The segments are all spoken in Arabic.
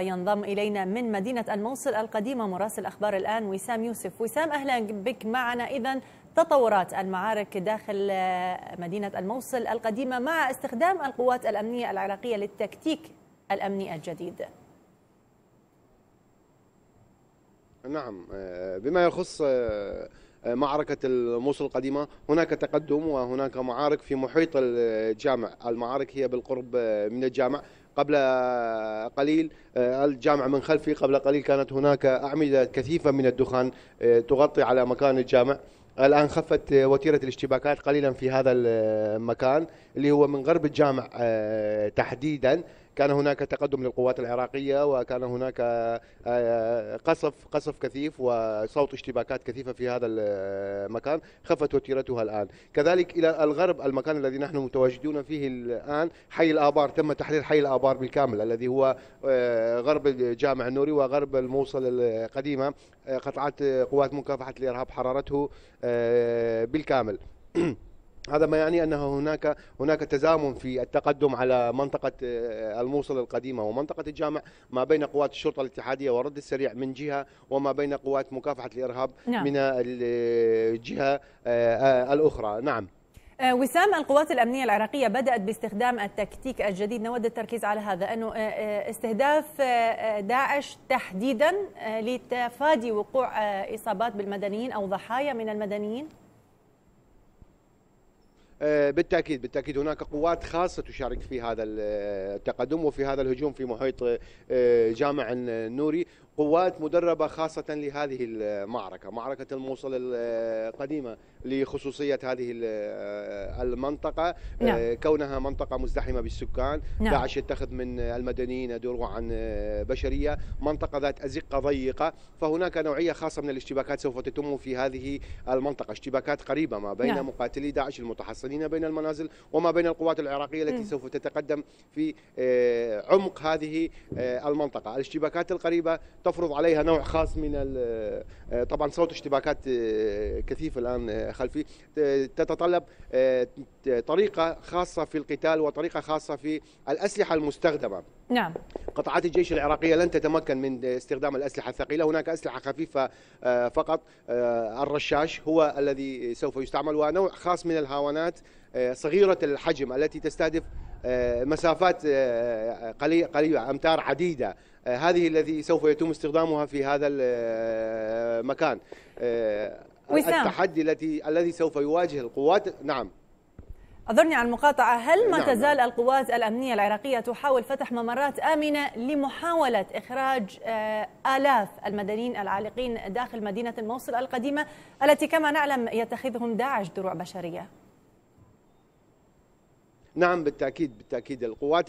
ينضم إلينا من مدينة الموصل القديمة مراسل أخبار الآن وسام يوسف وسام أهلا بك معنا إذا تطورات المعارك داخل آه، مدينة الموصل القديمة مع استخدام القوات الأمنية العراقية للتكتيك الأمني الجديد نعم آه، بما يخص آه، معركة الموصل القديمة هناك تقدم وهناك معارك في محيط الجامع المعارك هي بالقرب من الجامع قبل قليل آه، الجامعة من خلفي قبل قليل كانت هناك أعمدة كثيفة من الدخان آه، تغطي على مكان الجامع الان خفت آه، وتيره الاشتباكات قليلا في هذا المكان اللي هو من غرب الجامع تحديدا كان هناك تقدم للقوات العراقية وكان هناك آه، قصف قصف كثيف وصوت اشتباكات كثيفة في هذا المكان خفت وتيرتها الآن كذلك إلى الغرب المكان الذي نحن متواجدون فيه الآن حي الآبار تم تحرير حي الآبار بالكامل الذي هو آه، غرب جامع النوري وغرب الموصل القديمة آه، قطعت قوات مكافحة الإرهاب حرارته بالكامل هذا ما يعني انه هناك هناك تزامن في التقدم على منطقه آه، الموصل القديمه ومنطقه الجامع ما بين قوات الشرطه الاتحاديه والرد السريع من جهه وما بين قوات مكافحه الارهاب نعم. من آه، الجهه آه، الاخرى نعم وسام القوات الأمنية العراقية بدأت باستخدام التكتيك الجديد نود التركيز على هذا أنه استهداف داعش تحديدا لتفادي وقوع إصابات بالمدنيين أو ضحايا من المدنيين آه، بالتاكيد بالتاكيد هناك قوات خاصه تشارك في هذا آه، التقدم وفي هذا الهجوم في محيط آه، جامع النوري قوات مدربة خاصة لهذه المعركة معركة الموصل القديمة لخصوصية هذه المنطقة نعم. آه، كونها منطقة مزدحمة بالسكان نعم. داعش يتخذ من المدنيين دوره عن آه، بشرية منطقة ذات أزقة ضيقة فهناك نوعية خاصة من الاشتباكات سوف تتم في هذه المنطقة اشتباكات قريبة ما بين نعم. مقاتلي داعش المتحصنين بين المنازل وما بين القوات العراقية التي م. سوف تتقدم في آه، عمق هذه المنطقة الاشتباكات القريبة تفرض عليها نوع خاص من آه، طبعا صوت اشتباكات آه، كثيفه الان آه، خلفي تتطلب طريقه خاصه في القتال وطريقه خاصه في الاسلحه المستخدمه نعم قطعات الجيش العراقية لن تتمكن من استخدام الأسلحة الثقيلة هناك أسلحة خفيفة فقط الرشاش هو الذي سوف يستعمل ونوع خاص من الهاونات صغيرة الحجم التي تستهدف مسافات قليلة أمتار عديدة آه، هذه التي سوف يتم استخدامها في هذا المكان آه، آه، وسام. التحدي التي الذي سوف يواجه القوات نعم أذرني عن المقاطعة هل ما نعم. تزال نعم. القوات الأمنية العراقية تحاول فتح ممرات آمنة لمحاولة إخراج آلاف المدنيين العالقين داخل مدينة الموصل القديمة التي كما نعلم يتخذهم داعش دروع بشرية نعم بالتأكيد بالتأكيد القوات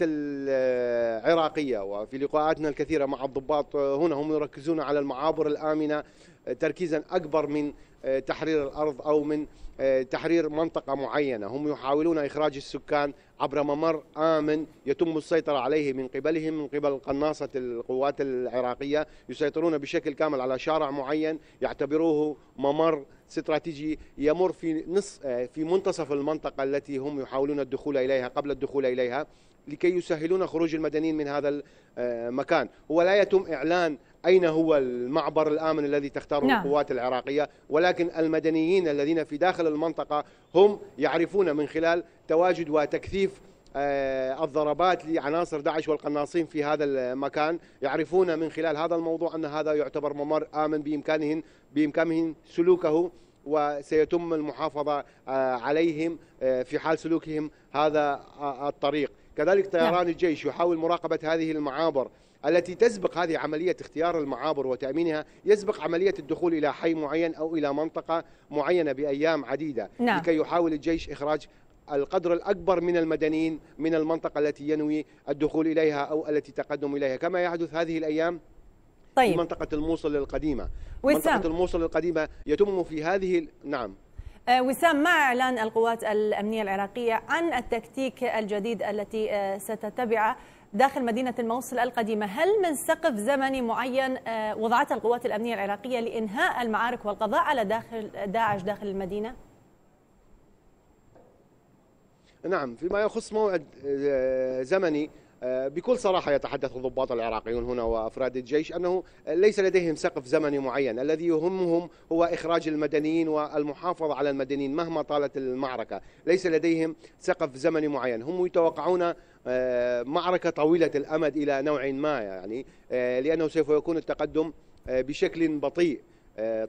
العراقية وفي لقاءاتنا الكثيرة مع الضباط آه، هنا هم يركزون على المعابر الآمنة آه، تركيزا أكبر من آه، تحرير الأرض أو من تحرير منطقة معينة هم يحاولون إخراج السكان عبر ممر آمن يتم السيطرة عليه من قبلهم من قبل قناصة القوات العراقية يسيطرون بشكل كامل على شارع معين يعتبروه ممر استراتيجي يمر في نصف آه، في منتصف المنطقه التي هم يحاولون الدخول اليها قبل الدخول اليها لكي يسهلون خروج المدنيين من هذا المكان آه، ولا يتم اعلان اين هو المعبر الامن الذي تختاره نعم. القوات العراقيه ولكن المدنيين الذين في داخل المنطقه هم يعرفون من خلال تواجد وتكثيف آه، الضربات لعناصر داعش والقناصين في هذا المكان يعرفون من خلال هذا الموضوع أن هذا يعتبر ممر آمن بإمكانهم بإمكانهم سلوكه وسيتم المحافظة آه، عليهم آه، في حال سلوكهم هذا الطريق كذلك نعم. طيران الجيش يحاول مراقبة هذه المعابر التي تسبق هذه عملية اختيار المعابر وتأمينها يسبق عملية الدخول إلى حي معين أو إلى منطقة معينة بأيام عديدة نعم. لكي يحاول الجيش إخراج القدر الأكبر من المدنيين من المنطقة التي ينوي الدخول إليها أو التي تقدم إليها كما يحدث هذه الأيام طيب. في منطقة الموصل القديمة وسام. منطقة الموصل القديمة يتم في هذه نعم آه، وسام مع إعلان القوات الأمنية العراقية عن التكتيك الجديد التي آه، ستتبعه داخل مدينة الموصل القديمة هل من سقف زمني معين آه، وضعته القوات الأمنية العراقية لإنهاء المعارك والقضاء على داخل داعش داخل المدينة؟ نعم فيما يخص موعد آه، زمني آه، بكل صراحة يتحدث الضباط العراقيون هنا وأفراد الجيش أنه ليس لديهم سقف زمني معين الذي يهمهم هو إخراج المدنيين والمحافظة على المدنيين مهما طالت المعركة ليس لديهم سقف زمني معين هم يتوقعون آه، معركة طويلة الأمد إلى نوع ما يعني لأنه سوف يكون التقدم بشكل بطيء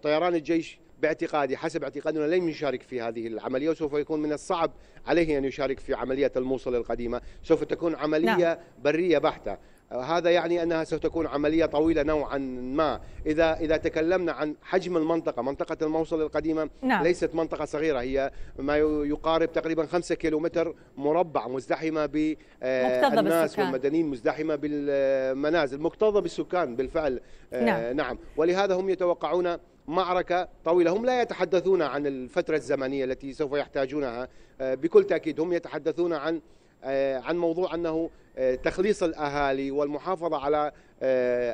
طيران الجيش باعتقادي حسب اعتقادنا لن يشارك في هذه العملية وسوف يكون من الصعب عليه أن يشارك في عملية الموصل القديمة سوف تكون عملية نعم. برية بحتة آه، هذا يعني انها ستكون عمليه طويله نوعا ما اذا اذا تكلمنا عن حجم المنطقه منطقه الموصل القديمه نعم. ليست منطقه صغيره هي ما يقارب تقريبا 5 كيلومتر مربع مزدحمه بالناس آه، والمدنيين مزدحمه بالمنازل مكتظه بالسكان بالفعل آه، نعم, نعم. ولهذا هم يتوقعون معركة طويلة هم لا يتحدثون عن الفترة الزمنية التي سوف يحتاجونها آه، بكل تأكيد هم يتحدثون عن آه، عن موضوع أنه آه، تخليص الأهالي والمحافظة على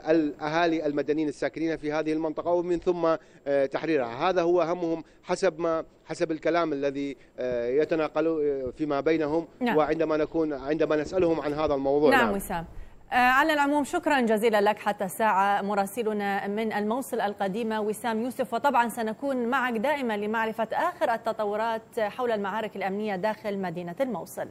الأهالي المدنيين الساكنين في هذه المنطقة ومن ثم تحريرها هذا هو همهم حسب ما حسب الكلام الذي يتناقلوا فيما بينهم نعم. وعندما نكون عندما نسألهم عن هذا الموضوع نعم, نعم. وسام آه، على العموم شكرا جزيلا لك حتى الساعة مراسلنا من الموصل القديمة وسام يوسف وطبعا سنكون معك دائما لمعرفة آخر التطورات حول المعارك الأمنية داخل مدينة الموصل